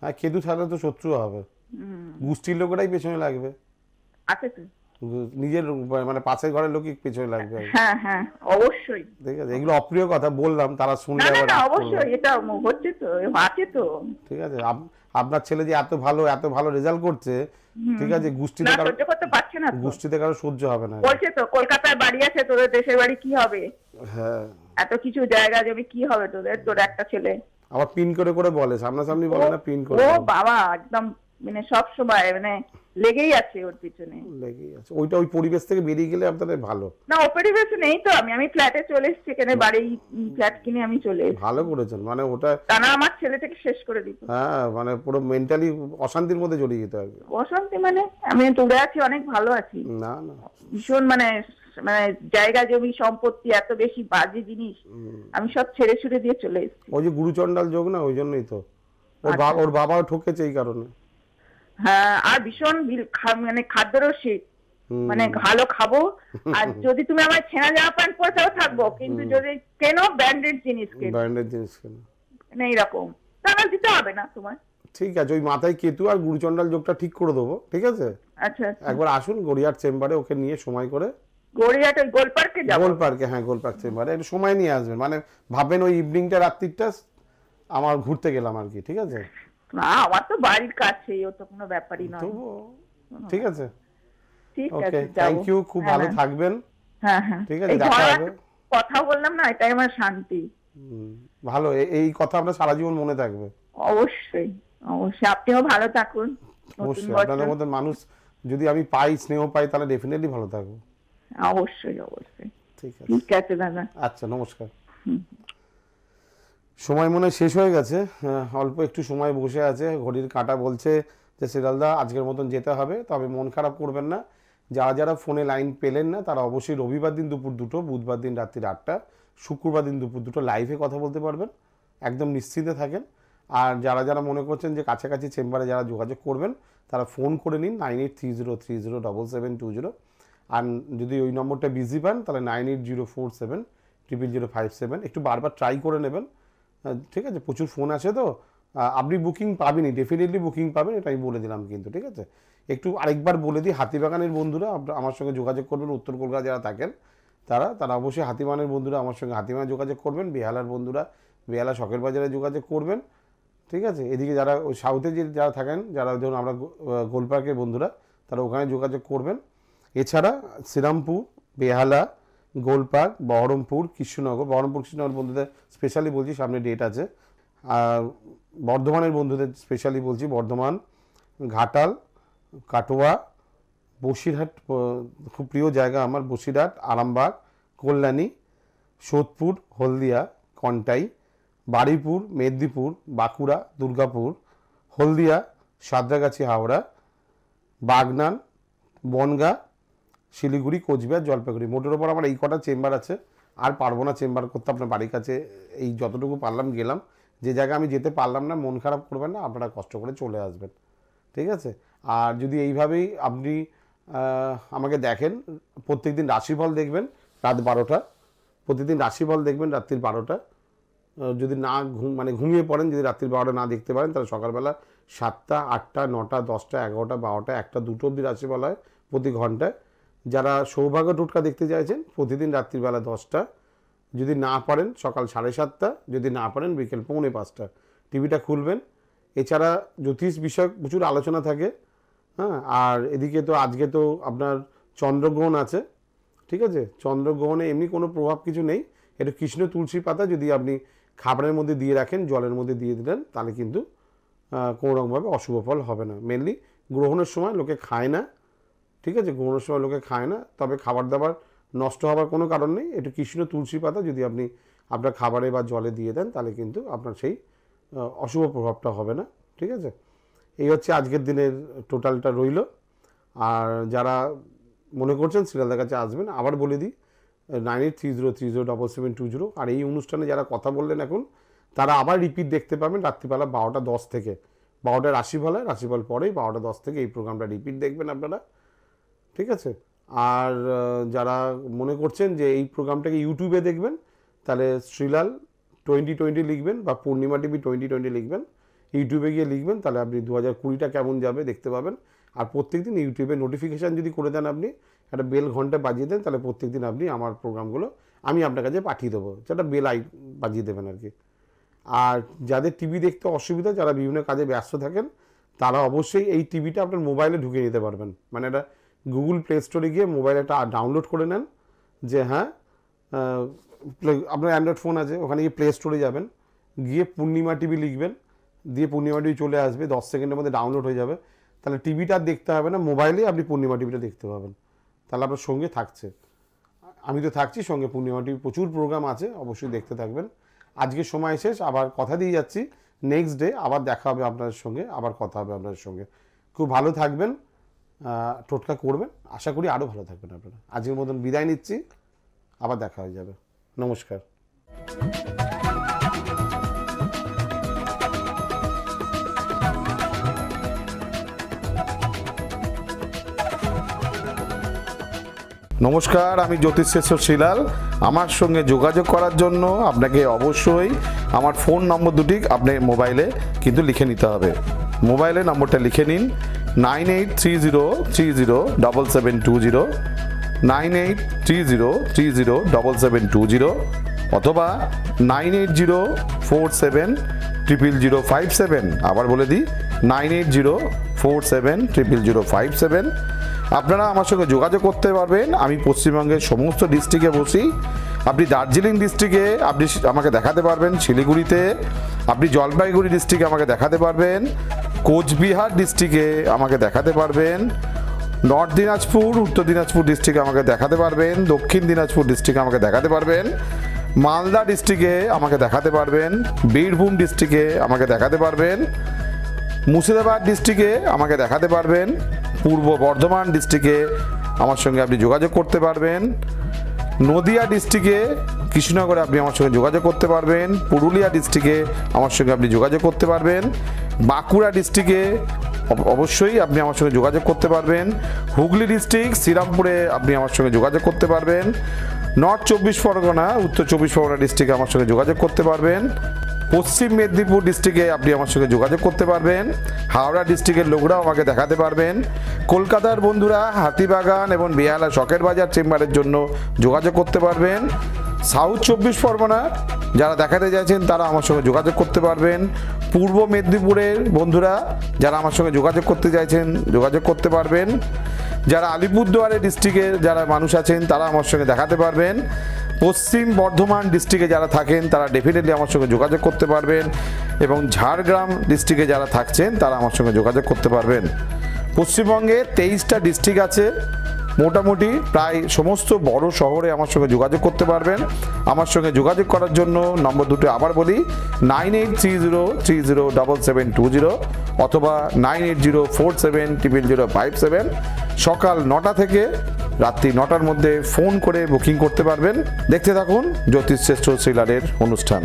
হ্যাঁ কেতু ছাড়া তো শত্রু হবে গোষ্ঠীর লোকেরাই পেছনে লাগবে আছে তো নিজের মানে, মানে পাশের ঘরের লোকই পিছনে লাগবে হ্যাঁ হ্যাঁ অবশ্যই ঠিক আছে এগুলো অপ্রিয় কথা বললাম তারা শুনলে না অবশ্যই এটা হচ্ছে তো আছে তো ঠিক আছে আপনার ছেলে যে এত ভালো এত ভালো রেজাল্ট করছে ঠিক আছে গুষ্টিতে কারো সহ্য করতে পারছে না গুষ্টিতে কারো সহ্য হবে না বলছে তো কলকাতায় বাড়ি আছে তোদের দেশের বাড়ি কি হবে হ্যাঁ এত কিছু জায়গা জমি কি হবে তোদের তোর একটা ছেলে আবার পিন করে করে বলে সামনাসামনি বলে না পিন করে ও বাবা একদম মানে সব সময় মানে লেগেই আছে ওর পিছনে লেগেই আছে ওইটা ওই পরিবেশ থেকে বেরিয়ে গেলে আপনাদের ভালো না ও পরিবেশ নেই তো আমি আমি ফ্ল্যাটে চলে এসেছি এখানে বাড়ি ফ্ল্যাট কিনে আমি চলে এসেছি ভালো করেছেন মানে ওটা টানা আমার ছেলেটাকে শেষ করে দিত হ্যাঁ মানে পুরো মেন্টালি অশান্তির মধ্যে জড়িয়ে যেতে হবে অশান্তি মানে আমি দূরে আছি অনেক ভালো আছি না না ভীষণ মানে মানে জায়গা জমি সম্পত্তি এত বেশি বাজে জিনিস আমি সব ছেড়ে ছুড়ে দিয়ে চলে এসেছি ওই যে গুরুচণ্ডাল যোগ না ওই জন্যই তো ওর বাবা আচ্ছা। ওর বাবাও ঠকেছে এই কারণে হ্যাঁ, আর ভীষণ মানে রসিক মানে ভালো খাবো আর যদি তুমি আমার ছেনা জামা প্যান্ট পরে তাও থাকবো কিন্তু যদি কেন ব্র্যান্ডেড জিনিস কেন ব্র্যান্ডেড জিনিস কেন নেই মানে রকম তাহলে দিতে হবে না তোমার ঠিক আছে ওই মাথায় কেতু আর গুরুচন্ডাল যোগটা ঠিক করে দেবো ঠিক আছে আচ্ছা, আচ্ছা একবার আসুন গড়িয়ার চেম্বারে ওকে নিয়ে সময় করে গড়িয়াটা গোল যাব গোল হ্যাঁ গোলপার্ক চেম্বারে একটু সময় নিয়ে আসবেন মানে ভাবেন ওই ইভিনিংটা রাত্রিটা আমার ঘুরতে গেলাম আর কি ঠিক আছে না আমার তো বাড়ির কাছে ও তো কোনো ব্যাপারই নয় ঠিক আছে ঠিক আছে থ্যাংক ইউ খুব ভালো হ্যাঁ, হ্যাঁ। থাকবেন হ্যাঁ হ্যাঁ ঠিক আছে দেখা হবে কথা বললাম না এটাই আমার শান্তি ভালো এই কথা আপনার সারা জীবন মনে থাকবে অবশ্যই অবশ্যই আপনিও ভালো থাকুন অবশ্যই আপনাদের মধ্যে মানুষ যদি আমি পাই স্নেহ পাই তাহলে ডেফিনেটলি ভালো থাকবো অবশ্যই অবশ্যই ঠিক আছে ঠিক আছে দাদা আচ্ছা নমস্কার হুম সময় মনে শেষ হয়ে গেছে অল্প একটু সময় বসে আছে ঘড়ির কাঁটা বলছে যে সেরালদা আজকের মতন যেতে হবে তবে মন খারাপ করবেন না যারা যারা ফোনে লাইন পেলেন না তারা অবশ্যই রবিবার দিন দুপুর দুটো বুধবার দিন রাত্রি আটটা শুক্রবার দিন দুপুর দুটো লাইভে কথা বলতে পারবেন একদম নিশ্চিন্তে থাকেন আর যারা যারা মনে করছেন যে কাছাকাছি চেম্বারে যারা যোগাযোগ করবেন তারা ফোন করে নিন nine eight three zero three zero double seven two zero আর যদি ওই নম্বরটা বিজি পান তাহলে nine eight zero four seven triple zero five seven একটু বারবার ট্রাই করে নেবেন ঠিক আছে প্রচুর ফোন আছে তো আপনি বুকিং পাবেনি ডেফিনেটলি বুকিং পাবেন এটা আমি বলে দিলাম কিন্তু ঠিক আছে একটু আরেকবার বলে দিই হাতিবাগানের বন্ধুরা আমার সঙ্গে যোগাযোগ করবেন উত্তর কলকাতা যারা থাকেন তারা তারা অবশ্যই হাতিবাগানের বন্ধুরা আমার সঙ্গে হাতিবাগান যোগাযোগ করবেন বেহালার বন্ধুরা বেহালা শখের বাজারে যোগাযোগ করবেন ঠিক আছে এদিকে যারা সাউথে যে যারা থাকেন যারা ধরুন আমরা গোলপার্কের বন্ধুরা তারা ওখানে যোগাযোগ করবেন এছাড়া শ্রীরামপুর বেহালা গোলপাক বহরমপুর কৃষ্ণনগর বহরমপুর কৃষ্ণনগর বন্ধুদের স্পেশালি বলছি সামনে ডেট আছে আর বর্ধমানের বন্ধুদের স্পেশালি বলছি বর্ধমান ঘাটাল কাটোয়া বসিরহাট খুব প্রিয় জায়গা আমার বসিরহাট আরামবাগ কল্যাণী সোদপুর হলদিয়া কন্টাই বাড়িপুর মেদিনীপুর বাঁকুড়া দুর্গাপুর হলদিয়া সাদ্রাগাছি হাওড়া বাগনান বনগা শিলিগুড়ি কোচবিহার জলপাইগুড়ি মোটের ওপর আমার এই কটা চেম্বার আছে আর পারবো না চেম্বার করতে আপনার বাড়ির কাছে এই যতটুকু পারলাম গেলাম যে জায়গায় আমি যেতে পারলাম না মন খারাপ করবেন না আপনারা কষ্ট করে চলে আসবেন ঠিক আছে আর যদি এইভাবেই আপনি আমাকে দেখেন প্রত্যেক দিন রাশিফল দেখবেন রাত বারোটা প্রতিদিন রাশিফল দেখবেন রাত্রির বারোটা যদি না ঘুম মানে ঘুমিয়ে পড়েন যদি রাত্রির বারোটা না দেখতে পারেন তাহলে সকালবেলা সাতটা আটটা নটা দশটা এগারোটা বারোটা একটা দুটো অব্দি রাশিফল হয় প্রতি ঘন্টায় যারা সৌভাগ্য টুটকা দেখতে চাইছেন প্রতিদিন রাত্রিবেলা দশটা যদি না পারেন সকাল সাড়ে সাতটা যদি না পারেন বিকেল পৌনে পাঁচটা টিভিটা খুলবেন এছাড়া জ্যোতিষ বিষয়ক প্রচুর আলোচনা থাকে হ্যাঁ আর এদিকে তো আজকে তো আপনার চন্দ্রগ্রহণ আছে ঠিক আছে চন্দ্রগ্রহণে এমনি কোনো প্রভাব কিছু নেই এটা কৃষ্ণ তুলসী পাতা যদি আপনি খাবারের মধ্যে দিয়ে রাখেন জলের মধ্যে দিয়ে দিলেন তাহলে কিন্তু কোনো রকমভাবে অশুভ ফল হবে না মেনলি গ্রহণের সময় লোকে খায় না ঠিক আছে ঘুমানোর সময় লোকে খায় না তবে খাবার দাবার নষ্ট হওয়ার কোনো কারণ নেই একটু কৃষ্ণ তুলসী পাতা যদি আপনি আপনার খাবারে বা জলে দিয়ে দেন তাহলে কিন্তু আপনার সেই অশুভ প্রভাবটা হবে না ঠিক আছে এই হচ্ছে আজকের দিনের টোটালটা রইল আর যারা মনে করছেন শ্রীলাদার কাছে আসবেন আবার বলে দিই nine eight three zero three zero double seven two zero আর এই অনুষ্ঠানে যারা কথা বললেন এখন তারা আবার রিপিট দেখতে পাবেন রাত্রিবেলা বারোটা দশ থেকে বারোটা রাশিফল হয় রাশিফল পরেই বারোটা দশ থেকে এই প্রোগ্রামটা রিপিট দেখবেন আপনারা ঠিক আছে আর যারা মনে করছেন যে এই প্রোগ্রামটাকে ইউটিউবে দেখবেন তাহলে শ্রীলাল টোয়েন্টি টোয়েন্টি লিখবেন বা পূর্ণিমা টিভি টোয়েন্টি টোয়েন্টি লিখবেন ইউটিউবে গিয়ে লিখবেন তাহলে আপনি দু হাজার কুড়িটা কেমন যাবে দেখতে পাবেন আর প্রত্যেক দিন ইউটিউবে নোটিফিকেশান যদি করে দেন আপনি একটা বেল ঘন্টা বাজিয়ে দেন তাহলে প্রত্যেক দিন আপনি আমার প্রোগ্রামগুলো আমি আপনার কাছে পাঠিয়ে দেবো যেটা বেল আই বাজিয়ে দেবেন আর কি আর যাদের টিভি দেখতে অসুবিধা যারা বিভিন্ন কাজে ব্যস্ত থাকেন তারা অবশ্যই এই টিভিটা আপনার মোবাইলে ঢুকে নিতে পারবেন মানে এটা গুগল প্লে স্টোরে গিয়ে মোবাইল একটা ডাউনলোড করে নেন যে হ্যাঁ আপনার অ্যান্ড্রয়েড ফোন আছে ওখানে গিয়ে প্লে স্টোরে যাবেন গিয়ে পূর্ণিমা টিভি লিখবেন দিয়ে পূর্ণিমা টিভি চলে আসবে দশ সেকেন্ডের মধ্যে ডাউনলোড হয়ে যাবে তাহলে টিভিটা দেখতে হবে না মোবাইলে আপনি পূর্ণিমা টিভিটা দেখতে পাবেন তাহলে আপনার সঙ্গে থাকছে আমি তো থাকছি সঙ্গে পূর্ণিমা টিভি প্রচুর প্রোগ্রাম আছে অবশ্যই দেখতে থাকবেন আজকে সময় শেষ আবার কথা দিয়ে যাচ্ছি নেক্সট ডে আবার দেখা হবে আপনাদের সঙ্গে আবার কথা হবে আপনাদের সঙ্গে খুব ভালো থাকবেন টোটকা করবেন আশা করি আরও ভালো থাকবেন আপনারা আজকের মতন বিদায় নিচ্ছি আবার দেখা হয়ে যাবে নমস্কার নমস্কার আমি জ্যোতিষেশ্বর শিলাল আমার সঙ্গে যোগাযোগ করার জন্য আপনাকে অবশ্যই আমার ফোন নম্বর দুটি আপনি মোবাইলে কিন্তু লিখে নিতে হবে মোবাইলে নম্বরটা লিখে নিন nine eight three zero three zero double seven two zero nine eight three zero three zero double seven two zero অথবা nine eight zero four seven triple zero five seven আবার বলে দিই nine eight zero four seven triple zero five seven আপনারা আমার সঙ্গে যোগাযোগ করতে পারবেন আমি পশ্চিমবঙ্গের সমস্ত ডিস্ট্রিক্টে বসি আপনি দার্জিলিং ডিস্ট্রিক্টে আপনি আমাকে দেখাতে পারবেন শিলিগুড়িতে আপনি জলপাইগুড়ি ডিস্ট্রিক্টে আমাকে দেখাতে পারবেন কোচবিহার ডিস্ট্রিক্টে আমাকে দেখাতে পারবেন নর্থ দিনাজপুর উত্তর দিনাজপুর ডিস্ট্রিক্টে আমাকে দেখাতে পারবেন দক্ষিণ দিনাজপুর ডিস্ট্রিক্টে আমাকে দেখাতে পারবেন মালদা ডিস্ট্রিক্টে আমাকে দেখাতে পারবেন বীরভূম ডিস্ট্রিক্টে আমাকে দেখাতে পারবেন মুর্শিদাবাদ ডিস্ট্রিক্টে আমাকে দেখাতে পারবেন পূর্ব বর্ধমান ডিস্ট্রিক্টে আমার সঙ্গে আপনি যোগাযোগ করতে পারবেন নদিয়া ডিস্ট্রিক্টে কৃষ্ণনগরে আপনি আমার সঙ্গে যোগাযোগ করতে পারবেন পুরুলিয়া ডিস্ট্রিক্টে আমার সঙ্গে আপনি যোগাযোগ করতে পারবেন বাঁকুড়া ডিস্ট্রিক্টে অবশ্যই আপনি আমার সঙ্গে যোগাযোগ করতে পারবেন হুগলি ডিস্ট্রিক্ট শ্রীরামপুরে আপনি আমার সঙ্গে যোগাযোগ করতে পারবেন নর্থ চব্বিশ পরগনা উত্তর চব্বিশ পরগনা ডিস্ট্রিক্টে আমার সঙ্গে যোগাযোগ করতে পারবেন পশ্চিম মেদিনীপুর ডিস্ট্রিক্টে আপনি আমার সঙ্গে যোগাযোগ করতে পারবেন হাওড়া ডিস্ট্রিক্টের লোকরাও আমাকে দেখাতে পারবেন কলকাতার বন্ধুরা হাতিবাগান এবং বেহালা শখের বাজার চেম্বারের জন্য যোগাযোগ করতে পারবেন সাউথ চব্বিশ পরগনা যারা দেখাতে চাইছেন তারা আমার সঙ্গে যোগাযোগ করতে পারবেন পূর্ব মেদিনীপুরের বন্ধুরা যারা আমার সঙ্গে যোগাযোগ করতে চাইছেন যোগাযোগ করতে পারবেন যারা আলিপুরদুয়ারের ডিস্ট্রিক্টের যারা মানুষ আছেন তারা আমার সঙ্গে দেখাতে পারবেন পশ্চিম বর্ধমান ডিস্ট্রিক্টে যারা থাকেন তারা ডেফিনেটলি আমার সঙ্গে যোগাযোগ করতে পারবেন এবং ঝাড়গ্রাম ডিস্ট্রিক্টে যারা থাকছেন তারা আমার সঙ্গে যোগাযোগ করতে পারবেন পশ্চিমবঙ্গে তেইশটা ডিস্ট্রিক্ট আছে মোটামুটি প্রায় সমস্ত বড় শহরে আমার সঙ্গে যোগাযোগ করতে পারবেন আমার সঙ্গে যোগাযোগ করার জন্য নম্বর দুটো আবার বলি nine eight three zero three zero double seven two zero অথবা nine eight zero four seven triple zero five seven সকাল নটা থেকে রাত্রি নটার মধ্যে ফোন করে বুকিং করতে পারবেন দেখতে থাকুন জ্যোতিষশ্রেষ্ঠ সিলারের অনুষ্ঠান